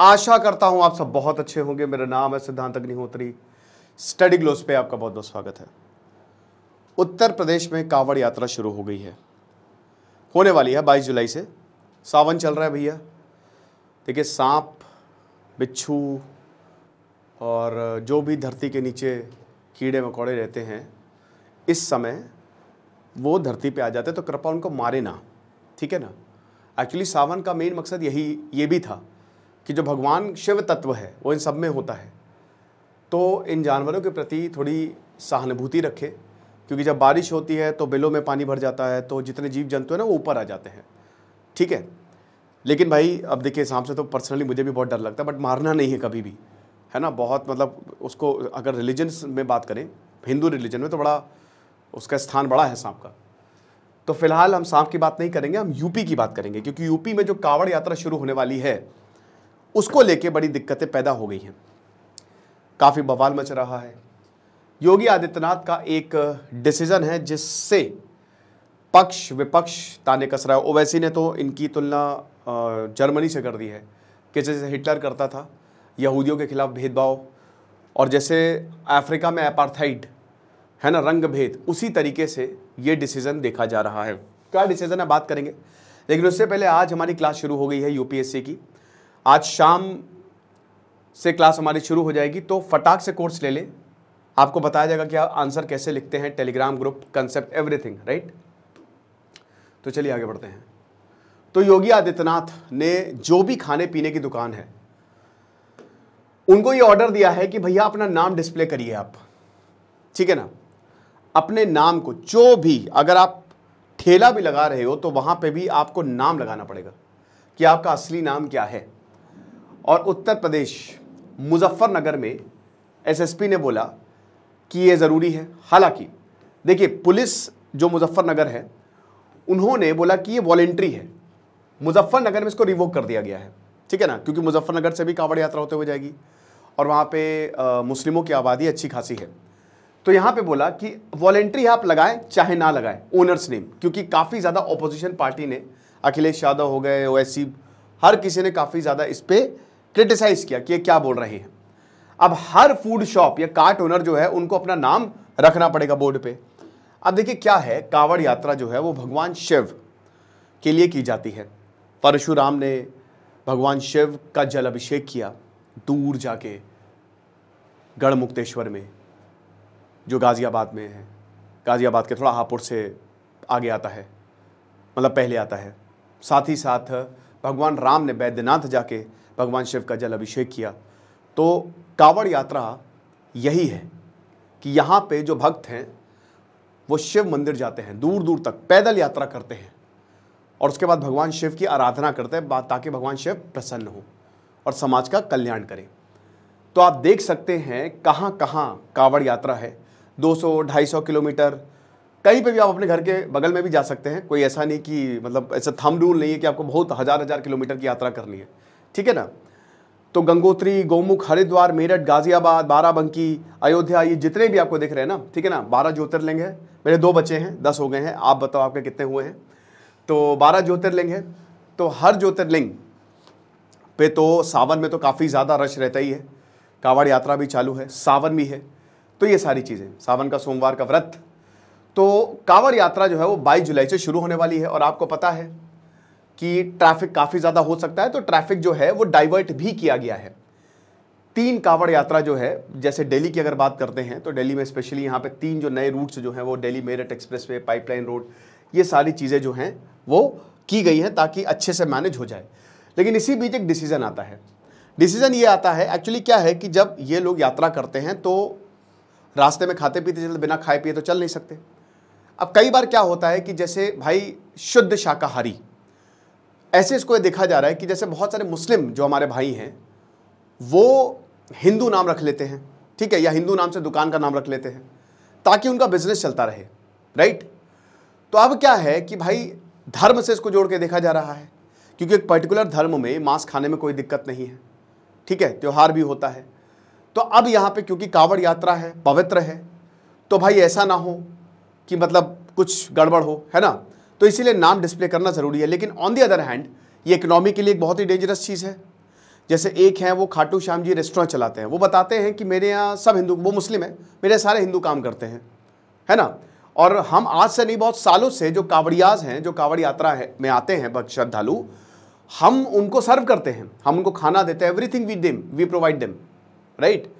आशा करता हूं आप सब बहुत अच्छे होंगे मेरा नाम है सिद्धांत अग्निहोत्री स्टडी ग्लोस पे आपका बहुत बहुत स्वागत है उत्तर प्रदेश में कांवड़ यात्रा शुरू हो गई है होने वाली है बाईस जुलाई से सावन चल रहा है भैया देखिए सांप बिच्छू और जो भी धरती के नीचे कीड़े मकोड़े रहते हैं इस समय वो धरती पे आ जाते तो कृपा उनको मारे ना ठीक है ना एक्चुअली सावन का मेन मकसद यही ये भी था कि जो भगवान शिव तत्व है वो इन सब में होता है तो इन जानवरों के प्रति थोड़ी सहानुभूति रखें क्योंकि जब बारिश होती है तो बिलों में पानी भर जाता है तो जितने जीव जंतु हैं ना वो ऊपर आ जाते हैं ठीक है लेकिन भाई अब देखिए सांप से तो पर्सनली मुझे भी बहुत डर लगता है बट मारना नहीं है कभी भी है ना बहुत मतलब उसको अगर रिलीजन में बात करें हिंदू रिलीजन में तो बड़ा उसका स्थान बड़ा है सांप का तो फिलहाल हम सांप की बात नहीं करेंगे हम यूपी की बात करेंगे क्योंकि यूपी में जो कावड़ यात्रा शुरू होने वाली है उसको लेके बड़ी दिक्कतें पैदा हो गई हैं काफ़ी बवाल मच रहा है योगी आदित्यनाथ का एक डिसीज़न है जिससे पक्ष विपक्ष ताने कस रहा है ओवैसी ने तो इनकी तुलना जर्मनी से कर दी है कि जैसे हिटलर करता था यहूदियों के खिलाफ भेदभाव और जैसे अफ्रीका में अपार्थाइड है ना रंग भेद उसी तरीके से ये डिसीज़न देखा जा रहा है क्या डिसीज़न है बात करेंगे लेकिन उससे पहले आज हमारी क्लास शुरू हो गई है यूपीएससी की आज शाम से क्लास हमारी शुरू हो जाएगी तो फटाक से कोर्स ले लें आपको बताया जाएगा कि आप आंसर कैसे लिखते हैं Telegram group concept everything right तो चलिए आगे बढ़ते हैं तो योगी आदित्यनाथ ने जो भी खाने पीने की दुकान है उनको ये ऑर्डर दिया है कि भैया अपना नाम डिस्प्ले करिए आप ठीक है ना अपने नाम को जो भी अगर आप ठेला भी लगा रहे हो तो वहाँ पे भी आपको नाम लगाना पड़ेगा कि आपका असली नाम क्या है और उत्तर प्रदेश मुजफ्फरनगर में एसएसपी ने बोला कि ये ज़रूरी है हालांकि देखिए पुलिस जो मुजफ्फरनगर है उन्होंने बोला कि ये वॉलेंट्री है मुजफ्फरनगर में इसको रिवोक कर दिया गया है ठीक है ना क्योंकि मुजफ्फरनगर से भी कांवड़ यात्रा होते हुए जाएगी और वहाँ पर मुस्लिमों की आबादी अच्छी खासी है तो यहाँ पे बोला कि वॉलेंट्री आप लगाएं चाहे ना लगाएं ओनर्स नेम क्योंकि काफ़ी ज़्यादा ऑपोजिशन पार्टी ने अखिलेश यादव हो गए ओवैसी हर किसी ने काफ़ी ज़्यादा इस पर क्रिटिसाइज किया कि ये क्या बोल रहे हैं अब हर फूड शॉप या कार्ट ओनर जो है उनको अपना नाम रखना पड़ेगा बोर्ड पे अब देखिए क्या है कावड़ यात्रा जो है वो भगवान शिव के लिए की जाती है परशुराम ने भगवान शिव का जल अभिषेक किया दूर जाके गढ़ मुक्तेश्वर में जो गाज़ियाबाद में है गाज़ियाबाद के थोड़ा हापुड़ से आगे आता है मतलब पहले आता है साथ ही साथ भगवान राम ने बैद्यनाथ जाके भगवान शिव का जल अभिषेक किया तो कावड़ यात्रा यही है कि यहाँ पे जो भक्त हैं वो शिव मंदिर जाते हैं दूर दूर तक पैदल यात्रा करते हैं और उसके बाद भगवान शिव की आराधना करते हैं ताकि भगवान शिव प्रसन्न हो और समाज का कल्याण करें तो आप देख सकते हैं कहाँ कहाँ कावड़ यात्रा है 200-250 किलोमीटर कहीं पे भी आप अपने घर के बगल में भी जा सकते हैं कोई ऐसा नहीं कि मतलब ऐसा थम रूल नहीं है कि आपको बहुत हज़ार हज़ार किलोमीटर की यात्रा करनी है ठीक है ना तो गंगोत्री गोमुख हरिद्वार मेरठ गाजियाबाद बाराबंकी अयोध्या ये जितने भी आपको दिख रहे हैं ना ठीक है ना बारह ज्योतिर्लिंग है मेरे दो बच्चे हैं दस हो गए हैं आप बताओ आपके कितने हुए हैं तो बारह ज्योतिर्लिंग है तो हर ज्योतिर्लिंग पे तो सावन में तो काफ़ी ज़्यादा रश रहता ही है कावड़ यात्रा भी चालू है सावन भी है तो ये सारी चीज़ें सावन का सोमवार का व्रत तो कांवड़ यात्रा जो है वो 22 जुलाई से शुरू होने वाली है और आपको पता है कि ट्रैफिक काफ़ी ज़्यादा हो सकता है तो ट्रैफिक जो है वो डाइवर्ट भी किया गया है तीन कावड़ यात्रा जो है जैसे दिल्ली की अगर बात करते हैं तो दिल्ली में स्पेशली यहाँ पे तीन जो नए रूट्स जो हैं वो Delhi Meerut expressway pipeline road ये सारी चीज़ें जो हैं वो की गई हैं ताकि अच्छे से मैनेज हो जाए लेकिन इसी बीच एक डिसीज़न आता है डिसीज़न ये आता है एक्चुअली क्या है कि जब ये लोग यात्रा करते हैं तो रास्ते में खाते पीते चलते बिना खाए पिए तो चल नहीं सकते अब कई बार क्या होता है कि जैसे भाई शुद्ध शाकाहारी ऐसे इसको देखा जा रहा है कि जैसे बहुत सारे मुस्लिम जो हमारे भाई हैं वो हिंदू नाम रख लेते हैं ठीक है या हिंदू नाम से दुकान का नाम रख लेते हैं ताकि उनका बिजनेस चलता रहे राइट तो अब क्या है कि भाई धर्म से इसको जोड़ के देखा जा रहा है क्योंकि एक पर्टिकुलर धर्म में मांस खाने में कोई दिक्कत नहीं है ठीक है त्यौहार भी होता है तो अब यहाँ पे क्योंकि कावड़ यात्रा है पवित्र है तो भाई ऐसा ना हो कि मतलब कुछ गड़बड़ हो है ना तो इसीलिए नाम डिस्प्ले करना ज़रूरी है लेकिन ऑन दी अदर हैंड ये इकनॉमी के लिए एक बहुत ही डेंजरस चीज़ है जैसे एक है वो खाटू श्याम जी रेस्टोरेंट चलाते हैं वो बताते हैं कि मेरे यहाँ सब हिंदू वो मुस्लिम है मेरे सारे हिंदू काम करते हैं है ना और हम आज से नहीं बहुत सालों से जो कावड़ियाज हैं जो कावड़ यात्रा है में आते हैं श्रद्धालु हम उनको सर्व करते हैं हम उनको खाना देते हैं everything we them we provide them right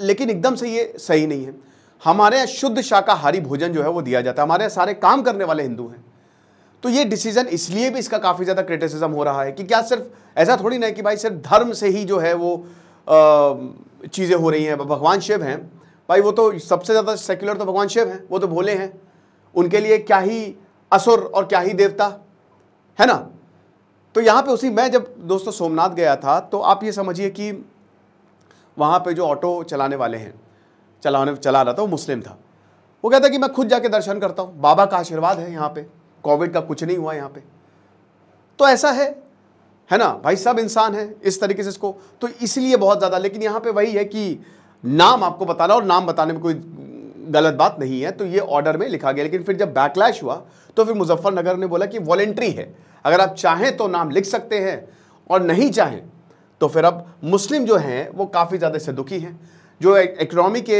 लेकिन एकदम से ये सही नहीं है हमारे यहाँ शुद्ध शाकाहारी भोजन जो है वो दिया जाता है हमारे यहाँ सारे काम करने वाले हिंदू हैं तो ये डिसीजन इसलिए भी इसका काफ़ी ज़्यादा क्रिटिसिज्म हो रहा है कि क्या सिर्फ ऐसा थोड़ी ना कि भाई सिर्फ धर्म से ही जो है वो चीज़ें हो रही हैं भगवान शिव हैं भाई वो तो सबसे ज़्यादा सेक्युलर तो भगवान शिव हैं वो तो भोले हैं उनके लिए क्या ही असुर और क्या ही देवता है ना तो यहाँ पे उसी मैं जब दोस्तों सोमनाथ गया था तो आप ये समझिए कि वहाँ पे जो ऑटो चलाने वाले हैं चलाने चला रहा था वो मुस्लिम था वो कहता कि मैं खुद जाके दर्शन करता हूँ बाबा का आशीर्वाद है यहाँ पे कोविड का कुछ नहीं हुआ यहाँ पे तो ऐसा है है ना भाई सब इंसान है इस तरीके से इसको तो इसलिए बहुत ज़्यादा लेकिन यहाँ पे वही है कि नाम आपको बताना और नाम बताने में कोई गलत बात नहीं है तो ये ऑर्डर में लिखा गया लेकिन फिर जब बैकलैश हुआ तो फिर मुजफ्फरनगर ने बोला कि वॉलेंट्री है अगर आप चाहें तो नाम लिख सकते हैं और नहीं चाहें तो फिर अब मुस्लिम जो हैं वो काफ़ी ज़्यादा इससे दुखी हैं जो इकोनॉमी e- के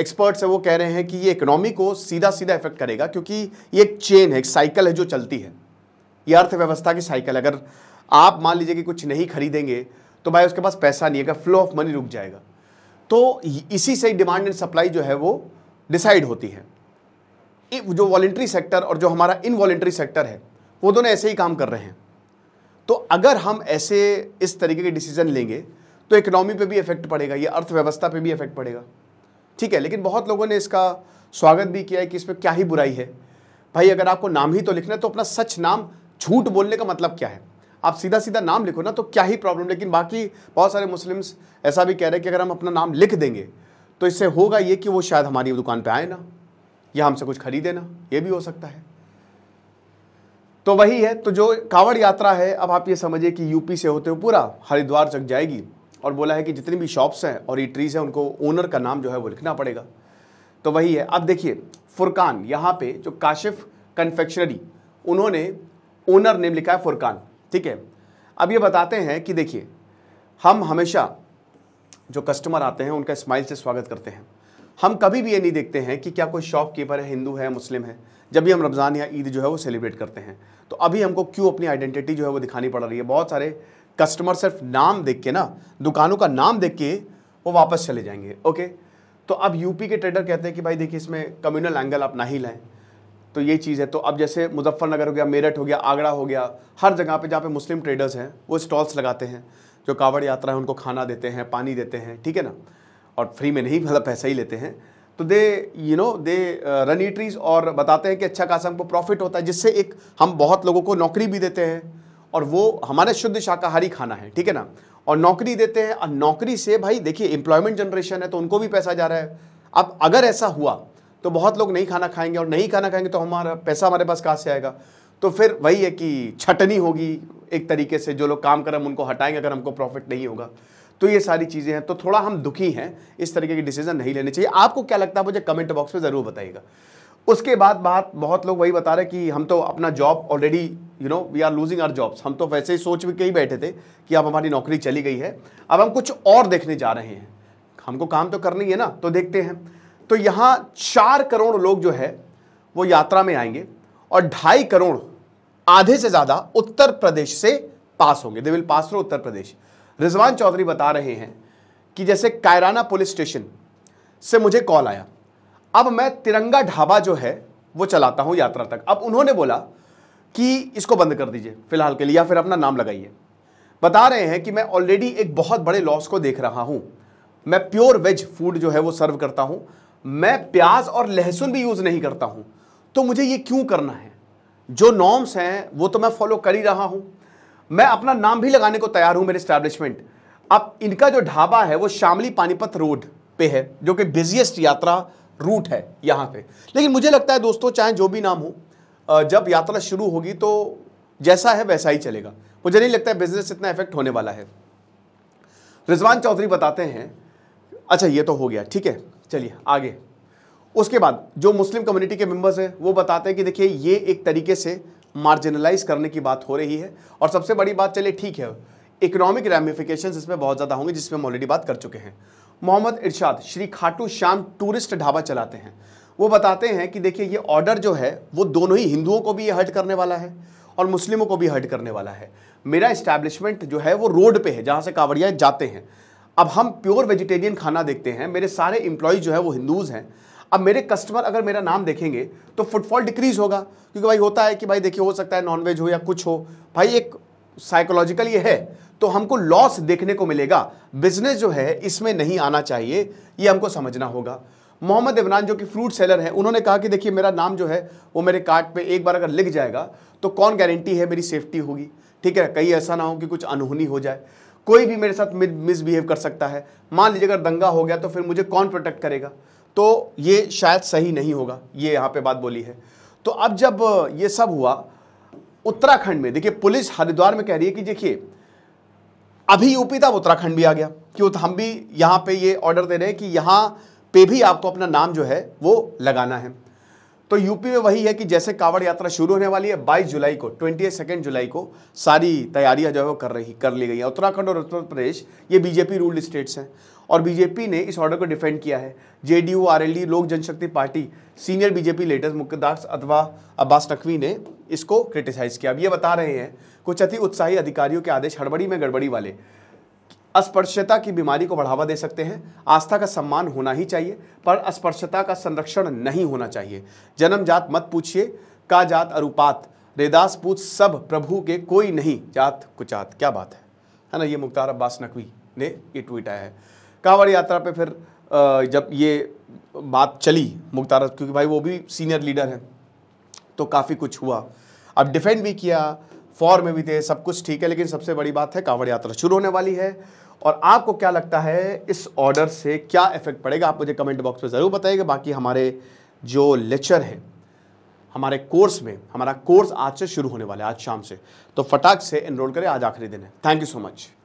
एक्सपर्ट्स uh, हैं वो कह रहे हैं कि ये इकोनॉमी को सीधा सीधा इफेक्ट करेगा क्योंकि ये एक चेन है एक साइकिल है जो चलती है ये अर्थव्यवस्था की साइकिल अगर आप मान लीजिए कि कुछ नहीं खरीदेंगे तो भाई उसके पास पैसा नहीं है फ्लो ऑफ मनी रुक जाएगा तो इसी से डिमांड एंड सप्लाई जो है वो डिसाइड होती है जो वॉलेंट्री सेक्टर और जो हमारा इनवॉलेंट्री सेक्टर है वो दोनों ऐसे ही काम कर रहे हैं तो अगर हम ऐसे इस तरीके के डिसीजन लेंगे तो इकोनॉमी पे भी इफेक्ट पड़ेगा या अर्थव्यवस्था पे भी इफेक्ट पड़ेगा ठीक है लेकिन बहुत लोगों ने इसका स्वागत भी किया है कि इसमें क्या ही बुराई है भाई अगर आपको नाम ही तो लिखना है तो अपना सच नाम झूठ बोलने का मतलब क्या है आप सीधा सीधा नाम लिखो ना तो क्या ही प्रॉब्लम लेकिन बाकी बहुत सारे मुस्लिम्स ऐसा भी कह रहे हैं कि अगर हम अपना नाम लिख देंगे तो इससे होगा ये कि वो शायद हमारी दुकान पर आए ना या हमसे कुछ खरीदे ना ये भी हो सकता है तो वही है तो जो कावड़ यात्रा है अब आप ये समझिए कि यूपी से होते हुए पूरा हरिद्वार तक जाएगी और बोला है कि जितनी भी शॉप्स हैं और ईटरीज हैं उनको ओनर का नाम जो है वो लिखना पड़ेगा तो वही है अब देखिए फुरकान यहाँ पे जो काशिफ कन्फेक्शनरी उन्होंने ओनर नेम लिखा है फुरकान ठीक है अब ये बताते हैं कि देखिए हम हमेशा जो कस्टमर आते हैं उनका स्माइल से स्वागत करते हैं हम कभी भी ये नहीं देखते हैं कि क्या कोई शॉपकीपर है हिंदू है मुस्लिम है जब भी हम रमज़ान या ईद जो है वो सेलिब्रेट करते हैं तो अभी हमको क्यों अपनी आइडेंटिटी जो है वो दिखानी पड़ रही है बहुत सारे कस्टमर सिर्फ नाम देख के ना दुकानों का नाम देख के वो वापस चले जाएंगे ओके तो अब यूपी के ट्रेडर कहते हैं कि भाई देखिए इसमें कम्युनल एंगल आप ना ही लाएँ तो ये चीज़ है तो अब जैसे मुजफ्फरनगर हो गया मेरठ हो गया आगरा हो गया हर जगह पे जहाँ पे मुस्लिम ट्रेडर्स हैं वो स्टॉल्स लगाते हैं जो कांवड़ यात्रा है उनको खाना देते हैं पानी देते हैं ठीक है ना और फ्री में नहीं मतलब पैसा ही लेते हैं तो दे यू नो दे रनीट्रीज और बताते हैं कि अच्छा खासा हमको प्रॉफिट होता है जिससे एक हम बहुत लोगों को नौकरी भी देते हैं और वो हमारा शुद्ध शाकाहारी खाना है ठीक है ना और नौकरी देते हैं और नौकरी से भाई देखिए एम्प्लॉयमेंट जनरेशन है तो उनको भी पैसा जा रहा है अब अगर ऐसा हुआ तो बहुत लोग नहीं खाना खाएंगे और नहीं खाना खाएंगे तो हमारा पैसा हमारे पास कहाँ से आएगा तो फिर वही है कि छटनी होगी एक तरीके से जो लोग काम कर हम उनको हटाएंगे अगर हमको प्रॉफिट नहीं होगा तो ये सारी चीज़ें हैं तो थोड़ा हम दुखी हैं इस तरीके की डिसीजन नहीं लेने चाहिए आपको क्या लगता है मुझे कमेंट बॉक्स में ज़रूर बताइएगा उसके बाद बात बहुत लोग वही बता रहे कि हम तो अपना job already you know we are losing our jobs हम तो वैसे ही सोच भी कहीं बैठे थे कि अब हमारी नौकरी चली गई है अब हम कुछ और देखने जा रहे हैं हमको काम तो करनी है ना तो देखते हैं तो यहाँ चार करोड़ लोग जो है वो यात्रा में आएंगे और ढाई करोड़ आधे से ज़्यादा उत्तर प्रदेश से पास होंगे they will pass through Uttar Pradesh Rizwan Chaudhary बता रहे हैं कि जैसे कायराना पुलिस स्टेशन से मुझे कॉल आया अब मैं तिरंगा ढाबा जो है वो चलाता हूँ यात्रा तक अब उन्होंने बोला कि इसको बंद कर दीजिए फिलहाल के लिए या फिर अपना नाम लगाइए बता रहे हैं कि मैं ऑलरेडी एक बहुत बड़े लॉस को देख रहा हूँ मैं प्योर वेज फूड जो है वो सर्व करता हूँ मैं प्याज और लहसुन भी यूज़ नहीं करता हूँ तो मुझे ये क्यों करना है जो नॉर्म्स हैं वो तो मैं फॉलो कर ही रहा हूँ मैं अपना नाम भी लगाने को तैयार हूँ मेरे स्टैब्लिशमेंट अब इनका जो ढाबा है वो शामली पानीपत रोड पे है जो कि बिजिएस्ट यात्रा रूट है यहाँ पे लेकिन मुझे लगता है दोस्तों चाहे जो भी नाम हो जब यात्रा शुरू होगी तो जैसा है वैसा ही चलेगा मुझे नहीं लगता है बिजनेस इतना इफेक्ट होने वाला है रिजवान चौधरी बताते हैं अच्छा ये तो हो गया ठीक है चलिए आगे उसके बाद जो मुस्लिम कम्युनिटी के मेंबर्स हैं वो बताते हैं कि देखिए ये एक तरीके से मार्जिनलाइज करने की बात हो रही है और सबसे बड़ी बात चलिए ठीक है इकोनॉमिक रेमिफिकेशन इसमें बहुत ज़्यादा होंगे जिसमें हम ऑलरेडी बात कर चुके हैं मोहम्मद इरशाद श्री खाटू श्याम टूरिस्ट ढाबा चलाते हैं वो बताते हैं कि देखिए ये ऑर्डर जो है वो दोनों ही हिंदुओं को भी ये हर्ट करने वाला है और मुस्लिमों को भी हर्ट करने वाला है मेरा इस्टेब्लिशमेंट जो है वो रोड पे है जहाँ से कांवड़िया जाते हैं अब हम प्योर वेजिटेरियन खाना देखते हैं मेरे सारे इम्प्लॉयज़ जो है वो हिंदूज़ हैं अब मेरे कस्टमर अगर मेरा नाम देखेंगे तो फुटफॉल डिक्रीज़ होगा क्योंकि भाई होता है कि भाई देखिए हो सकता है नॉनवेज हो या कुछ हो भाई एक साइकोलॉजिकल ये है तो हमको लॉस देखने को मिलेगा बिजनेस जो है इसमें नहीं आना चाहिए ये हमको समझना होगा मोहम्मद इमरान जो कि फ्रूट सेलर हैं उन्होंने कहा कि देखिए मेरा नाम जो है वो मेरे कार्ड पे एक बार अगर लिख जाएगा तो कौन गारंटी है मेरी सेफ्टी होगी ठीक है कहीं ऐसा ना हो कि कुछ अनहोनी हो जाए कोई भी मेरे साथ मिसबिहेव कर सकता है मान लीजिए अगर दंगा हो गया तो फिर मुझे कौन प्रोटेक्ट करेगा तो ये शायद सही नहीं होगा ये यहाँ पे बात बोली है तो अब जब ये सब हुआ उत्तराखंड में देखिए पुलिस हरिद्वार में कह रही है कि देखिए अभी यूपी था उत्तराखंड भी आ गया क्यों तो हम भी यहाँ पे ये ऑर्डर दे रहे हैं कि यहाँ पे भी आपको अपना नाम जो है वो लगाना है तो यूपी में वही है कि जैसे कांवड़ यात्रा शुरू होने वाली है 22 जुलाई को ट्वेंटी सेकेंड जुलाई को सारी तैयारियां जो है वो कर रही कर ली गई है उत्तराखंड और उत्तर प्रदेश ये बीजेपी रूल्ड स्टेट्स हैं और बीजेपी ने इस ऑर्डर को डिफेंड किया है JDU RLD Lok Janshakti Party senior BJP leaders मुख्यदास अथवा अब्बास नकवी ने इसको क्रिटिसाइज़ किया अब ये बता रहे हैं कुछ अति उत्साही अधिकारियों के आदेश हड़बड़ी में गड़बड़ी वाले अस्पृश्यता की बीमारी को बढ़ावा दे सकते हैं आस्था का सम्मान होना ही चाहिए पर अस्पृश्यता का संरक्षण नहीं होना चाहिए जन्म जात मत पूछिए का जात अरुपात रेदास पूछ सब प्रभु के कोई नहीं जात कुचात क्या बात है है ना ये मुख्तार अब्बास नकवी ने ये ट्वीट आया है कांवड़ यात्रा पे फिर जब ये बात चली मुख्तार क्योंकि भाई वो भी सीनियर लीडर हैं तो काफ़ी कुछ हुआ अब डिफेंड भी किया फॉर में भी थे सब कुछ ठीक है लेकिन सबसे बड़ी बात है कांवड़ यात्रा शुरू होने वाली है और आपको क्या लगता है इस ऑर्डर से क्या इफेक्ट पड़ेगा आप मुझे कमेंट बॉक्स में ज़रूर बताइएगा बाकी हमारे जो लेक्चर हैं हमारे कोर्स में हमारा कोर्स आज से शुरू होने वाला है आज शाम से तो फटाक से इनरोल करें आज आखिरी दिन है थैंक यू सो मच